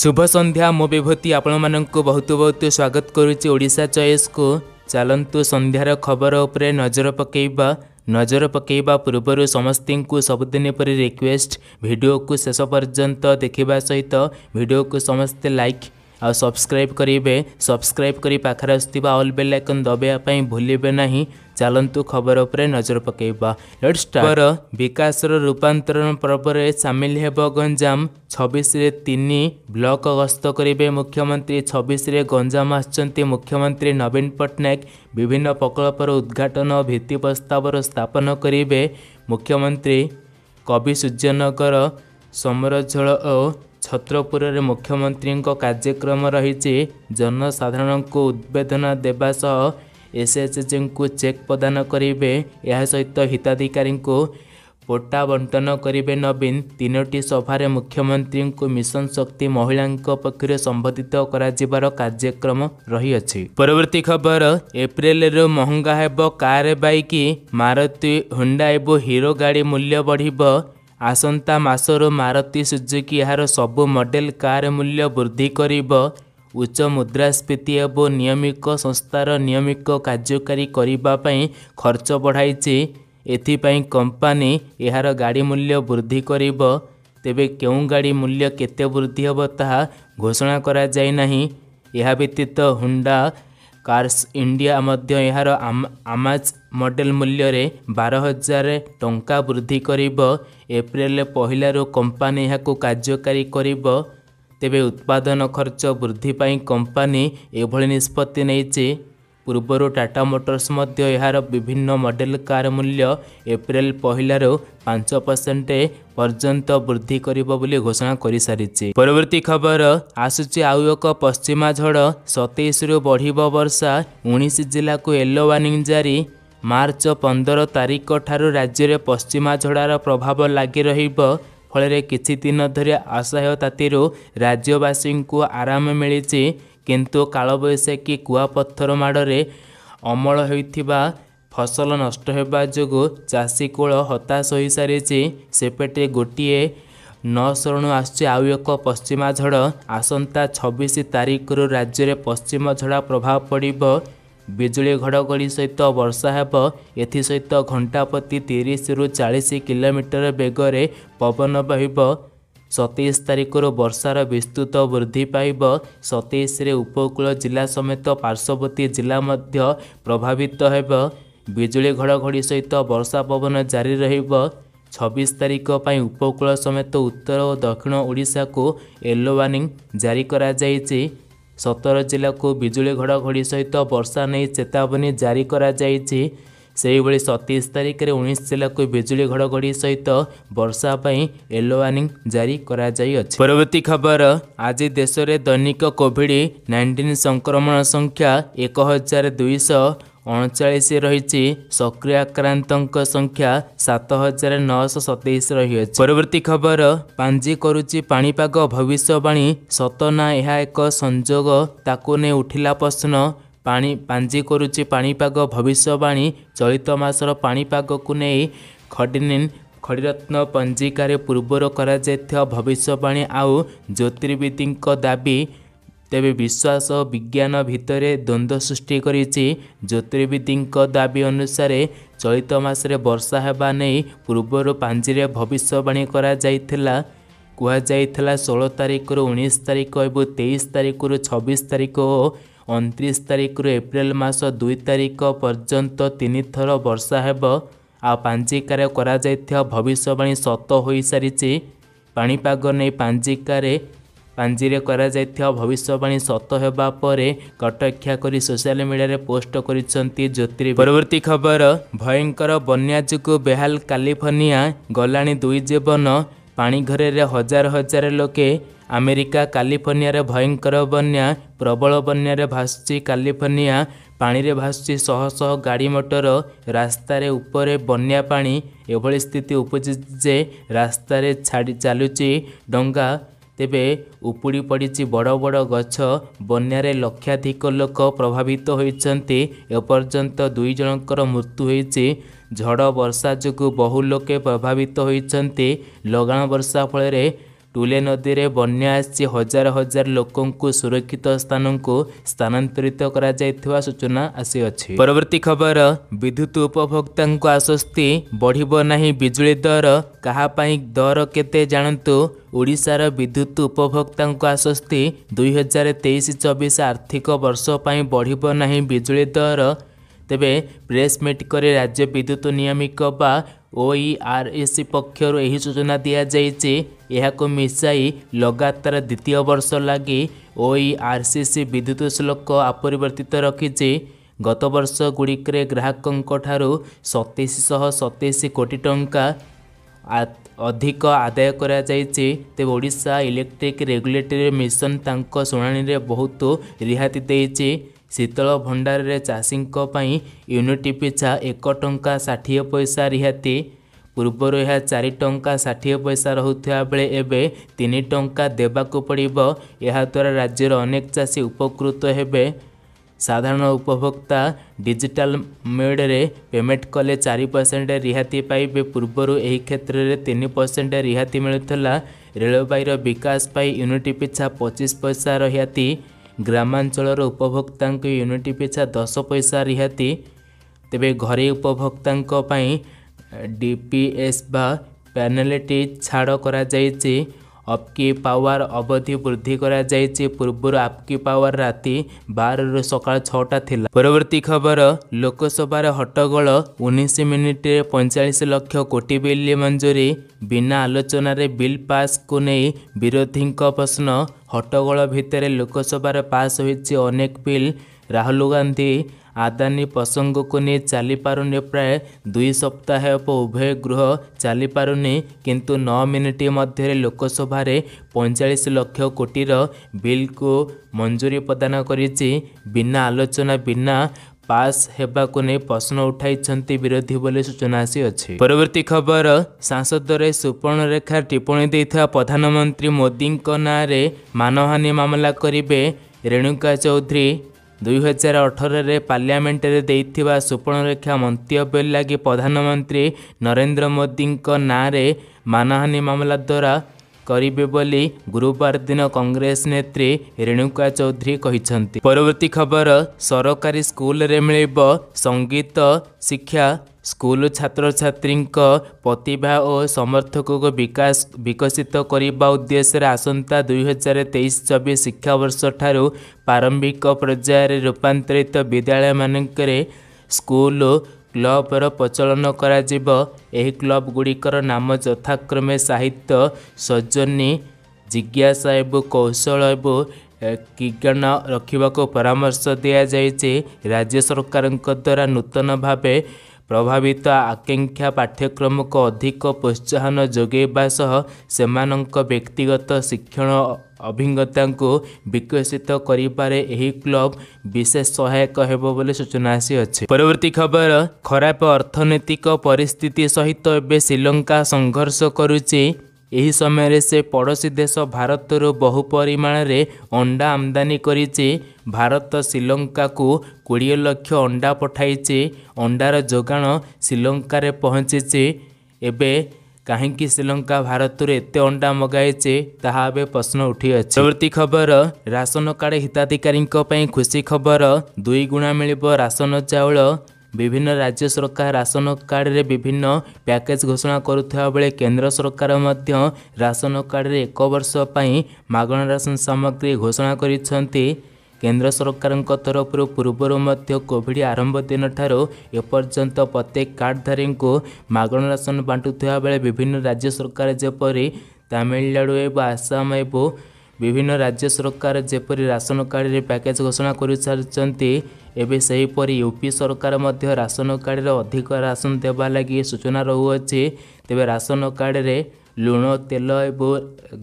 ଶୁଭ ସନ୍ଧ୍ୟା ମୋ ବିଭୂତି ଆପଣମାନଙ୍କୁ ବହୁତ ବହୁତ ସ୍ୱାଗତ କରୁଛି ଓଡ଼ିଶା ଚଏସ୍କୁ ଚାଲନ୍ତୁ ସନ୍ଧ୍ୟାର ଖବର ଉପରେ ନଜର ପକାଇବା ନଜର ପକାଇବା ପୂର୍ବରୁ ସମସ୍ତଙ୍କୁ ସବୁଦିନ ପରି ରିକ୍ୱେଷ୍ଟ ଭିଡ଼ିଓକୁ ଶେଷ ପର୍ଯ୍ୟନ୍ତ ଦେଖିବା ସହିତ ଭିଡ଼ିଓକୁ ସମସ୍ତେ ଲାଇକ୍ ଆଉ ସବସ୍କ୍ରାଇବ୍ କରିବେ ସବସ୍କ୍ରାଇବ୍ କରି ପାଖରେ ଆସୁଥିବା ଅଲ୍ ବେଲ୍ ଆଇକନ୍ ଦବାଇବା ପାଇଁ ଭୁଲିବେ ନାହିଁ ଚାଲନ୍ତୁ ଖବର ଉପରେ ନଜର ପକାଇବା ଲେଟ୍ସର ବିକାଶର ରୂପାନ୍ତରଣ ପର୍ବରେ ସାମିଲ ହେବ ଗଞ୍ଜାମ ଛବିଶରେ ତିନି ବ୍ଲକ ଗସ୍ତ କରିବେ ମୁଖ୍ୟମନ୍ତ୍ରୀ ଛବିଶରେ ଗଞ୍ଜାମ ଆସିଛନ୍ତି ମୁଖ୍ୟମନ୍ତ୍ରୀ ନବୀନ ପଟ୍ଟନାୟକ ବିଭିନ୍ନ ପ୍ରକଳ୍ପର ଉଦ୍ଘାଟନ ଓ ଭିତ୍ତିପ୍ରସ୍ତାବର ସ୍ଥାପନ କରିବେ ମୁଖ୍ୟମନ୍ତ୍ରୀ କବି ସୂର୍ଯ୍ୟନଗର ସମରଝୋଳ ଓ ଛତ୍ରପୁରରେ ମୁଖ୍ୟମନ୍ତ୍ରୀଙ୍କ କାର୍ଯ୍ୟକ୍ରମ ରହିଛି ଜନସାଧାରଣଙ୍କୁ ଉଦ୍ବେଦନ ଦେବା ସହ ଏସ୍ଏଚ୍ଜିଙ୍କୁ ଚେକ୍ ପ୍ରଦାନ କରିବେ ଏହା ସହିତ ହିତାଧିକାରୀଙ୍କୁ ପୋଟା ବଣ୍ଟନ କରିବେ ନବୀନ ତିନୋଟି ସଭାରେ ମୁଖ୍ୟମନ୍ତ୍ରୀଙ୍କୁ ମିଶନ ଶକ୍ତି ମହିଳାଙ୍କ ପକ୍ଷରୁ ସମ୍ବୋଧିତ କରାଯିବାର କାର୍ଯ୍ୟକ୍ରମ ରହିଅଛି ପରବର୍ତ୍ତୀ ଖବର ଏପ୍ରିଲରୁ ମହଙ୍ଗା ହେବ କାର୍ ବାଇକ୍ ମାରତି ହୁଣ୍ଡା ଏବଂ ହିରୋ ଗାଡ଼ି ମୂଲ୍ୟ ବଢ଼ିବ ଆସନ୍ତା ମାସରୁ ମାରୁତି ସୁଜୁକି ଏହାର ସବୁ ମଡେଲ କାର୍ ମୂଲ୍ୟ ବୃଦ୍ଧି କରିବ ଉଚ୍ଚ ମୁଦ୍ରାସ୍ଫୀତି ଏବଂ ନିୟମିତ ସଂସ୍ଥାର ନିୟମିତ କାର୍ଯ୍ୟକାରୀ କରିବା ପାଇଁ ଖର୍ଚ୍ଚ ବଢ଼ାଇଛି ଏଥିପାଇଁ କମ୍ପାନୀ ଏହାର ଗାଡ଼ି ମୂଲ୍ୟ ବୃଦ୍ଧି କରିବ ତେବେ କେଉଁ ଗାଡ଼ି ମୂଲ୍ୟ କେତେ ବୃଦ୍ଧି ହେବ ତାହା ଘୋଷଣା କରାଯାଇ ନାହିଁ ଏହା ବ୍ୟତୀତ ହୁଣ୍ଡା କାର୍ସ ଇଣ୍ଡିଆ ମଧ୍ୟ ଏହାର ଆମାଜ ମଡ଼େଲ ମୂଲ୍ୟରେ ବାର ହଜାର ଟଙ୍କା ବୃଦ୍ଧି କରିବ ଏପ୍ରିଲ ପହିଲାରୁ କମ୍ପାନୀ ଏହାକୁ କାର୍ଯ୍ୟକାରୀ କରିବ ତେବେ ଉତ୍ପାଦନ ଖର୍ଚ୍ଚ ବୃଦ୍ଧି ପାଇଁ କମ୍ପାନୀ ଏଭଳି ନିଷ୍ପତ୍ତି ନେଇଛି ପୂର୍ବରୁ ଟାଟା ମୋଟର୍ସ ମଧ୍ୟ ଏହାର ବିଭିନ୍ନ ମଡ଼େଲ କାର୍ ମୂଲ୍ୟ ଏପ୍ରିଲ ପହିଲାରୁ ପାଞ୍ଚ ପରସେଣ୍ଟ ପର୍ଯ୍ୟନ୍ତ ବୃଦ୍ଧି କରିବ ବୋଲି ଘୋଷଣା କରିସାରିଛି ପରବର୍ତ୍ତୀ ଖବର ଆସୁଛି ଆଉ ଏକ ପଶ୍ଚିମା ଝଡ଼ ସତେଇଶରୁ ବଢ଼ିବ ବର୍ଷା ଉଣେଇଶ ଜିଲ୍ଲାକୁ ୟେଲୋ ୱାର୍ଣ୍ଣିଂ ଜାରି ମାର୍ଚ୍ଚ ପନ୍ଦର ତାରିଖ ଠାରୁ ରାଜ୍ୟରେ ପଶ୍ଚିମା ଝଡ଼ାର ପ୍ରଭାବ ଲାଗି ରହିବ ଫଳରେ କିଛି ଦିନ ଧରି ଅସହ୍ୟ ତାତିରୁ ରାଜ୍ୟବାସୀଙ୍କୁ ଆରାମ ମିଳିଛି କିନ୍ତୁ କାଳବୈଶାଖୀ କୁଆପଥର ମାଡ଼ରେ ଅମଳ ହୋଇଥିବା ଫସଲ ନଷ୍ଟ ହେବା ଯୋଗୁଁ ଚାଷୀ କୂଳ ହତାଶ ହୋଇସାରିଛି ସେପଟେ ଗୋଟିଏ ନଶରଣ ଆସୁଛି ଆଉ ଏକ ପଶ୍ଚିମା ଝଡ଼ ଆସନ୍ତା ଛବିଶ ତାରିଖରୁ ରାଜ୍ୟରେ ପଶ୍ଚିମ ଝଡ଼ ପ୍ରଭାବ ପଡ଼ିବ ବିଜୁଳି ଘଡ଼ଘଡ଼ି ସହିତ ବର୍ଷା ହେବ ଏଥିସହିତ ଘଣ୍ଟା ପ୍ରତି ତିରିଶରୁ ଚାଳିଶ କିଲୋମିଟର ବେଗରେ ପବନ ବହିବ ସତେଇଶ ତାରିଖରୁ ବର୍ଷାର ବିସ୍ତୃତ ବୃଦ୍ଧି ପାଇବ ସତେଇଶରେ ଉପକୂଳ ଜିଲ୍ଲା ସମେତ ପାର୍ଶ୍ୱବର୍ତ୍ତୀ ଜିଲ୍ଲା ମଧ୍ୟ ପ୍ରଭାବିତ ହେବ ବିଜୁଳି ଘଡ଼ଘଡ଼ି ସହିତ ବର୍ଷା ପବନ ଜାରି ରହିବ ଛବିଶ ତାରିଖ ପାଇଁ ଉପକୂଳ ସମେତ ଉତ୍ତର ଓ ଦକ୍ଷିଣ ଓଡ଼ିଶାକୁ ୟେଲୋ ୱାର୍ଣ୍ଣିଂ ଜାରି କରାଯାଇଛି ସତର ଜିଲ୍ଲାକୁ ବିଜୁଳି ଘଡ଼ଘଡ଼ି ସହିତ ବର୍ଷା ନେଇ ଚେତାବନୀ ଜାରି କରାଯାଇଛି ସେହିଭଳି ସତେଇଶ ତାରିଖରେ ଉଣେଇଶ ଜିଲ୍ଲାକୁ ବିଜୁଳି ଘଡ଼ଘଡ଼ି ସହିତ ବର୍ଷା ପାଇଁ ୟେଲୋ ୱାର୍ଣ୍ଣିଂ ଜାରି କରାଯାଇଅଛି ପରବର୍ତ୍ତୀ ଖବର ଆଜି ଦେଶରେ ଦୈନିକ କୋଭିଡ଼ ନାଇଣ୍ଟିନ୍ ସଂକ୍ରମଣ ସଂଖ୍ୟା ଏକ ହଜାର ଦୁଇଶହ ଅଣଚାଳିଶ ରହିଛି ସକ୍ରିୟ ଆକ୍ରାନ୍ତଙ୍କ ସଂଖ୍ୟା ସାତ ହଜାର ନଅଶହ ସତେଇଶ ରହିଅଛି ପରବର୍ତ୍ତୀ ଖବର ପାଞ୍ଜି କରୁଛି ପାଣିପାଗ ଭବିଷ୍ୟବାଣୀ ସତ ନା ଏହା ଏକ ସଂଯୋଗ ତାକୁ ନେଇ ଉଠିଲା ପ୍ରଶ୍ନ ପାଣି ପାଞ୍ଜି କରୁଛି ପାଣିପାଗ ଭବିଷ୍ୟବାଣୀ ଚଳିତ ମାସର ପାଣିପାଗକୁ ନେଇ ଖଡ଼ିନିନ ଖଡ଼ିରତ୍ନ ପଞ୍ଜିକାରେ ପୂର୍ବରୁ କରାଯାଇଥିବା ଭବିଷ୍ୟବାଣୀ ଆଉ ଜ୍ୟୋତିର୍ବିଦଙ୍କ ଦାବି ତେବେ ବିଶ୍ୱାସ ଓ ବିଜ୍ଞାନ ଭିତରେ ଦ୍ୱନ୍ଦ୍ୱ ସୃଷ୍ଟି କରିଛି ଜ୍ୟୋତିର୍ବିଦଙ୍କ ଦାବି ଅନୁସାରେ ଚଳିତ ମାସରେ ବର୍ଷା ହେବା ନେଇ ପୂର୍ବରୁ ପାଞ୍ଜିରେ ଭବିଷ୍ୟବାଣୀ କରାଯାଇଥିଲା କୁହାଯାଇଥିଲା ଷୋହଳ ତାରିଖରୁ ଉଣେଇଶ ତାରିଖ ଏବଂ ତେଇଶ ତାରିଖରୁ ଛବିଶ ତାରିଖ ଓ ଅଣତିରିଶ ତାରିଖରୁ ଏପ୍ରିଲ ମାସ ଦୁଇ ତାରିଖ ପର୍ଯ୍ୟନ୍ତ ତିନିଥର ବର୍ଷା ହେବ ଆଉ ପାଞ୍ଜିକାରେ କରାଯାଇଥିବା ଭବିଷ୍ୟବାଣୀ ସତ ହୋଇସାରିଛି ପାଣିପାଗ ନେଇ ପାଞ୍ଜିକାରେ ପାଞ୍ଜିରେ କରାଯାଇଥିବା ଭବିଷ୍ୟବାଣୀ ସତ ହେବା ପରେ କଟକ୍ଷା କରି ସୋସିଆଲ ମିଡ଼ିଆରେ ପୋଷ୍ଟ କରିଛନ୍ତି ଜ୍ୟୋତିର ପରବର୍ତ୍ତୀ ଖବର ଭୟଙ୍କର ବନ୍ୟା ଯୋଗୁଁ ବେହାଲ କାଲିଫର୍ଣ୍ଣିଆ ଗଲାଣି ଦୁଇ ଜୀବନ ପାଣିଘରରେ ହଜାର ହଜାର ଲୋକେ ଆମେରିକା କାଲିଫର୍ଣ୍ଣିଆରେ ଭୟଙ୍କର ବନ୍ୟା ପ୍ରବଳ ବନ୍ୟାରେ ଭାସୁଛି କାଲିଫର୍ଣ୍ଣିଆ ପାଣିରେ ଭାସୁଛି ଶହ ଶହ ଗାଡ଼ି ମଟର ରାସ୍ତାରେ ଉପରେ ବନ୍ୟା ପାଣି ଏଭଳି ସ୍ଥିତି ଉପୁଜିଛି ଯେ ରାସ୍ତାରେ ଛାଡ଼ି ଚାଲୁଛି ଡଙ୍ଗା ତେବେ ଉପୁଡ଼ି ପଡ଼ିଛି ବଡ଼ ବଡ଼ ଗଛ ବନ୍ୟାରେ ଲକ୍ଷାଧିକ ଲୋକ ପ୍ରଭାବିତ ହୋଇଛନ୍ତି ଏପର୍ଯ୍ୟନ୍ତ ଦୁଇ ଜଣଙ୍କର ମୃତ୍ୟୁ ହୋଇଛି ଝଡ଼ ବର୍ଷା ଯୋଗୁଁ ବହୁ ଲୋକେ ପ୍ରଭାବିତ ହୋଇଛନ୍ତି ଲଗାଣ ବର୍ଷା ଫଳରେ ଟୁଲେ ନଦୀରେ ବନ୍ୟା ଆସି ହଜାର ହଜାର ଲୋକଙ୍କୁ ସୁରକ୍ଷିତ ସ୍ଥାନକୁ ସ୍ଥାନାନ୍ତରିତ କରାଯାଇଥିବା ସୂଚନା ଆସିଅଛି ପରବର୍ତ୍ତୀ ଖବର ବିଦ୍ୟୁତ ଉପଭୋକ୍ତାଙ୍କ ଆଶ୍ୱସ୍ତି ବଢ଼ିବ ନାହିଁ ବିଜୁଳି ଦର କାହା ପାଇଁ ଦର କେତେ ଜାଣନ୍ତୁ ଓଡ଼ିଶାର ବିଦ୍ୟୁତ ଉପଭୋକ୍ତାଙ୍କ ଆଶ୍ୱସ୍ତି ହଜାର ତେଇଶ ଚବିଶ ଆର୍ଥିକ ବର୍ଷ ପାଇଁ ବଢ଼ିବ ନାହିଁ ବିଜୁଳି ଦର ତେବେ ପ୍ରେସ୍ ମିଟ୍ କରି ରାଜ୍ୟ ବିଦ୍ୟୁତ ନିୟମିକ ବା ଓଇଆର୍ଏସ୍ ପକ୍ଷରୁ ଏହି ସୂଚନା ଦିଆଯାଇଛି ଏହାକୁ ମିଶାଇ ଲଗାତାର ଦ୍ୱିତୀୟ ବର୍ଷ ଲାଗି ଓଇଆର୍ସିସି ବିଦ୍ୟୁତ ଶୁଳ୍କ ଅପରିବର୍ତ୍ତିତ ରଖିଛି ଗତବର୍ଷଗୁଡ଼ିକରେ ଗ୍ରାହକଙ୍କଠାରୁ ସତେଇଶହ ସତେଇଶ କୋଟି ଟଙ୍କା ଅଧିକ ଆଦାୟ କରାଯାଇଛି ତେବେ ଓଡ଼ିଶା ଇଲେକ୍ଟ୍ରିକ୍ ରେଗୁଲେଟରୀ ମିଶନ ତାଙ୍କ ଶୁଣାଣିରେ ବହୁତ ରିହାତି ଦେଇଛି ଶୀତଳ ଭଣ୍ଡାରରେ ଚାଷୀଙ୍କ ପାଇଁ ୟୁନିଟ୍ ପିଛା ଏକ ଟଙ୍କା ଷାଠିଏ ପଇସା ରିହାତି ପୂର୍ବରୁ ଏହା ଚାରି ଟଙ୍କା ଷାଠିଏ ପଇସା ରହୁଥିବା ବେଳେ ଏବେ ତିନି ଟଙ୍କା ଦେବାକୁ ପଡ଼ିବ ଏହାଦ୍ୱାରା ରାଜ୍ୟର ଅନେକ ଚାଷୀ ଉପକୃତ ହେବେ ସାଧାରଣ ଉପଭୋକ୍ତା ଡିଜିଟାଲ ମେଡ଼ରେ ପେମେଣ୍ଟ କଲେ ଚାରି ପରସେଣ୍ଟ ରିହାତି ପାଇବେ ପୂର୍ବରୁ ଏହି କ୍ଷେତ୍ରରେ ତିନି ପରସେଣ୍ଟ ରିହାତି ମିଳୁଥିଲା ରେଳବାଇର ବିକାଶ ପାଇଁ ୟୁନିଟ୍ ପିଛା ପଚିଶ ପଇସା ରିହାତି ग्रामाঞ্চলৰ উপভোক্তাংকৈ ইউনিটি পেচা 10 পয়সা ৰিহতি তেবে ঘৰী উপভোক্তাংকৈ পই ডি পি এছ বা পেনাল্টি ছাডো কৰা যায় চি আপকি পাৱৰ অৱধি বৃদ্ধি কৰা যায় চি পূৰ্বৰ আপকি পাৱৰ ৰাতি 12 ৰ সকাল 6 টা থিলা পৰৱৰ্তী খবৰ লোকসভাত হট্টগোল 19 মিনিটৰে 45 লাখ কোটি বিলি মঞ্জৰি বিনা আলোচনাৰে বিল পাস কোনে विरोधীଙ୍କ প্ৰশ্ন ହଟ୍ଟଗୋଳ ଭିତରେ ଲୋକସଭାରେ ପାସ୍ ହୋଇଛି ଅନେକ ବିଲ୍ ରାହୁଲ ଗାନ୍ଧୀ ଆଦାନୀ ପ୍ରସଙ୍ଗକୁ ନେଇ ଚାଲିପାରୁନି ପ୍ରାୟ ଦୁଇ ସପ୍ତାହ ହେବ ଉଭୟ ଗୃହ ଚାଲିପାରୁନି କିନ୍ତୁ ନଅ ମିନିଟ୍ ମଧ୍ୟରେ ଲୋକସଭାରେ ପଇଁଚାଳିଶ ଲକ୍ଷ କୋଟିର ବିଲ୍କୁ ମଞ୍ଜୁରୀ ପ୍ରଦାନ କରିଛି ବିନା ଆଲୋଚନା ବିନା ପାସ୍ ହେବାକୁ ନେଇ ପ୍ରଶ୍ନ ଉଠାଇଛନ୍ତି ବିରୋଧୀ ବୋଲି ସୂଚନା ଆସିଅଛି ପରବର୍ତ୍ତୀ ଖବର ସାଂସଦରେ ସୁପର୍ଣ୍ଣରେଖା ଟିପ୍ପଣୀ ଦେଇଥିବା ପ୍ରଧାନମନ୍ତ୍ରୀ ମୋଦିଙ୍କ ନାଁରେ ମାନହାନି ମାମଲା କରିବେ ରେଣୁକା ଚୌଧୁରୀ ଦୁଇହଜାର ଅଠରରେ ପାର୍ଲିଆମେଣ୍ଟରେ ଦେଇଥିବା ସୁପର୍ଣ୍ଣରେଖା ମନ୍ତବ୍ୟ ଲାଗି ପ୍ରଧାନମନ୍ତ୍ରୀ ନରେନ୍ଦ୍ର ମୋଦିଙ୍କ ନାଁରେ ମାନହାନି ମାମଲା ଦ୍ୱାରା କରିବେ ବୋଲି ଗୁରୁବାର ଦିନ କଂଗ୍ରେସ ନେତ୍ରୀ ରେଣୁକା ଚୌଧୁରୀ କହିଛନ୍ତି ପରବର୍ତ୍ତୀ ଖବର ସରକାରୀ ସ୍କୁଲରେ ମିଳିବ ସଙ୍ଗୀତ ଶିକ୍ଷା ସ୍କୁଲ ଛାତ୍ରଛାତ୍ରୀଙ୍କ ପ୍ରତିଭା ଓ ସମର୍ଥକକୁ ବିକାଶ ବିକଶିତ କରିବା ଉଦ୍ଦେଶ୍ୟରେ ଆସନ୍ତା ଦୁଇହଜାର ତେଇଶ ଚବିଶ ଶିକ୍ଷାବର୍ଷଠାରୁ ପ୍ରାରମ୍ଭିକ ପର୍ଯ୍ୟାୟରେ ରୂପାନ୍ତରିତ ବିଦ୍ୟାଳୟମାନଙ୍କରେ ସ୍କୁଲ କ୍ଲବର ପ୍ରଚଳନ କରାଯିବ ଏହି କ୍ଲବ ଗୁଡ଼ିକର ନାମ ଯଥାକ୍ରମେ ସାହିତ୍ୟ ସଜନୀ ଜିଜ୍ଞାସା ଏବଂ କୌଶଳ ଏବଂ କିଜ୍ଞାନ ରଖିବାକୁ ପରାମର୍ଶ ଦିଆଯାଇଛି ରାଜ୍ୟ ସରକାରଙ୍କ ଦ୍ୱାରା ନୂତନ ଭାବେ ପ୍ରଭାବିତ ଆକାଂକ୍ଷା ପାଠ୍ୟକ୍ରମକୁ ଅଧିକ ପ୍ରୋତ୍ସାହନ ଯୋଗାଇବା ସହ ସେମାନଙ୍କ ବ୍ୟକ୍ତିଗତ ଶିକ୍ଷଣ ଅଭିଜ୍ଞତାଙ୍କୁ ବିକଶିତ କରିବାରେ ଏହି କ୍ଲବ ବିଶେଷ ସହାୟକ ହେବ ବୋଲି ସୂଚନା ଆସିଅଛି ପରବର୍ତ୍ତୀ ଖବର ଖରାପ ଅର୍ଥନୈତିକ ପରିସ୍ଥିତି ସହିତ ଏବେ ଶ୍ରୀଲଙ୍କା ସଂଘର୍ଷ କରୁଛି ଏହି ସମୟରେ ସେ ପଡ଼ୋଶୀ ଦେଶ ଭାରତରୁ ବହୁ ପରିମାଣରେ ଅଣ୍ଡା ଆମଦାନୀ କରିଛି ଭାରତ ଶ୍ରୀଲଙ୍କାକୁ କୋଡ଼ିଏ ଲକ୍ଷ ଅଣ୍ଡା ପଠାଇଛି ଅଣ୍ଡାର ଯୋଗାଣ ଶ୍ରୀଲଙ୍କାରେ ପହଞ୍ଚିଛି ଏବେ କାହିଁକି ଶ୍ରୀଲଙ୍କା ଭାରତରୁ ଏତେ ଅଣ୍ଡା ମଗାଇଛି ତାହା ଏବେ ପ୍ରଶ୍ନ ଉଠିଅଛି ପରବର୍ତ୍ତୀ ଖବର ରାସନ କାର୍ଡ଼ ହିତାଧିକାରୀଙ୍କ ପାଇଁ ଖୁସି ଖବର ଦୁଇ ଗୁଣା ମିଳିବ ରାସନ ଚାଉଳ ବିଭିନ୍ନ ରାଜ୍ୟ ସରକାର ରାସନ କାର୍ଡ଼ରେ ବିଭିନ୍ନ ପ୍ୟାକେଜ୍ ଘୋଷଣା କରୁଥିବା ବେଳେ କେନ୍ଦ୍ର ସରକାର ମଧ୍ୟ ରାସନ କାର୍ଡ଼ରେ ଏକ ବର୍ଷ ପାଇଁ ମାଗଣା ରାସନ ସାମଗ୍ରୀ ଘୋଷଣା କରିଛନ୍ତି କେନ୍ଦ୍ର ସରକାରଙ୍କ ତରଫରୁ ପୂର୍ବରୁ ମଧ୍ୟ କୋଭିଡ଼ ଆରମ୍ଭ ଦିନଠାରୁ ଏପର୍ଯ୍ୟନ୍ତ ପ୍ରତ୍ୟେକ କାର୍ଡ଼ଧାରୀଙ୍କୁ ମାଗଣା ରାସନ ବାଣ୍ଟୁଥିବା ବେଳେ ବିଭିନ୍ନ ରାଜ୍ୟ ସରକାର ଯେପରି ତାମିଲନାଡ଼ୁ ଏବଂ ଆସାମ ଏବଂ ବିଭିନ୍ନ ରାଜ୍ୟ ସରକାର ଯେପରି ରାସନ କାର୍ଡ଼ରେ ପ୍ୟାକେଜ୍ ଘୋଷଣା କରିସାରିଛନ୍ତି ଏବେ ସେହିପରି ୟୁ ପି ସରକାର ମଧ୍ୟ ରାସନ କାର୍ଡ଼ରେ ଅଧିକ ରାସନ ଦେବା ଲାଗି ସୂଚନା ରହୁଅଛି ତେବେ ରାସନ କାର୍ଡ଼ରେ ଲୁଣ ତେଲ ଏବଂ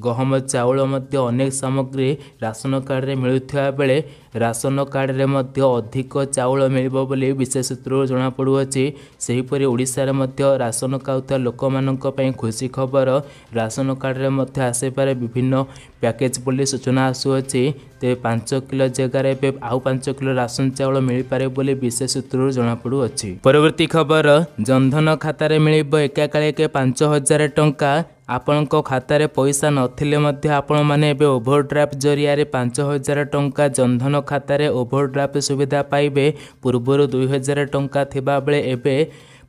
ଗହମ ଚାଉଳ ମଧ୍ୟ ଅନେକ ସାମଗ୍ରୀ ରାସନ କାର୍ଡ଼ରେ ମିଳୁଥିବା ବେଳେ ରାସନ କାର୍ଡ଼ରେ ମଧ୍ୟ ଅଧିକ ଚାଉଳ ମିଳିବ ବୋଲି ବିଶେଷ ସୂତ୍ରରୁ ଜଣାପଡ଼ୁଅଛି ସେହିପରି ଓଡ଼ିଶାରେ ମଧ୍ୟ ରାସନ ଖାଉଥିବା ଲୋକମାନଙ୍କ ପାଇଁ ଖୁସି ଖବର ରାସନ କାର୍ଡ଼ରେ ମଧ୍ୟ ଆସିପାରେ ବିଭିନ୍ନ ପ୍ୟାକେଜ୍ ବୋଲି ସୂଚନା ଆସୁଅଛି ତେବେ ପାଞ୍ଚ କିଲୋ ଜାଗାରେ ଏବେ ଆଉ ପାଞ୍ଚ କିଲୋ ରାସନ ଚାଉଳ ମିଳିପାରେ ବୋଲି ବିଶେଷ ସୂତ୍ରରୁ ଜଣାପଡ଼ୁଅଛି ପରବର୍ତ୍ତୀ ଖବର ଜନଧନ ଖାତାରେ ମିଳିବ ଏକାକାଳିକେ ପାଞ୍ଚ ହଜାର ଟଙ୍କା ଆପଣଙ୍କ ଖାତାରେ ପଇସା ନଥିଲେ ମଧ୍ୟ ଆପଣମାନେ ଏବେ ଓଭରଡ୍ରାଫ୍ଟ ଜରିଆରେ ପାଞ୍ଚ ହଜାର ଟଙ୍କା ଜନଧନ ଖାତାରେ ଓଭରଡ୍ରାଫ୍ଟ ସୁବିଧା ପାଇବେ ପୂର୍ବରୁ ଦୁଇ ହଜାର ଟଙ୍କା ଥିବାବେଳେ ଏବେ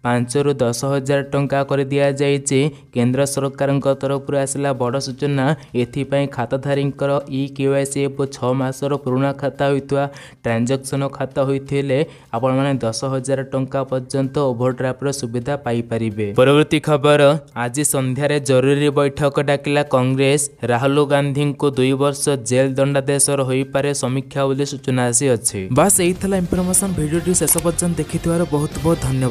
ପାଞ୍ଚରୁ ଦଶ ହଜାର ଟଙ୍କା କରି ଦିଆଯାଇଛି କେନ୍ଦ୍ର ସରକାରଙ୍କ ତରଫରୁ ଆସିଲା ବଡ଼ ସୂଚନା ଏଥିପାଇଁ ଖାତାଧାରୀଙ୍କର ଇ କେ ୱାଇ ସି ଏବଂ ଛଅ ମାସର ପୁରୁଣା ଖାତା ହୋଇଥିବା ଟ୍ରାଞ୍ଜାକ୍ସନ୍ ଖାତା ହୋଇଥିଲେ ଆପଣମାନେ ଦଶ ହଜାର ଟଙ୍କା ପର୍ଯ୍ୟନ୍ତ ଓଭରଡ୍ରାଫ୍ଟର ସୁବିଧା ପାଇପାରିବେ ପରବର୍ତ୍ତୀ ଖବର ଆଜି ସନ୍ଧ୍ୟାରେ ଜରୁରୀ ବୈଠକ ଡାକିଲା କଂଗ୍ରେସ ରାହୁଲ ଗାନ୍ଧୀଙ୍କୁ ଦୁଇ ବର୍ଷ ଜେଲ୍ ଦଣ୍ଡାଦେଶର ହୋଇପାରେ ସମୀକ୍ଷା ବୋଲି ସୂଚନା ଆସିଅଛି ବାସ୍ ଏଇ ଥିଲା ଇନଫର୍ମେସନ୍ ଭିଡ଼ିଓଟି ଶେଷ ପର୍ଯ୍ୟନ୍ତ ଦେଖିଥିବାରୁ ବହୁତ ବହୁତ ଧନ୍ୟବାଦ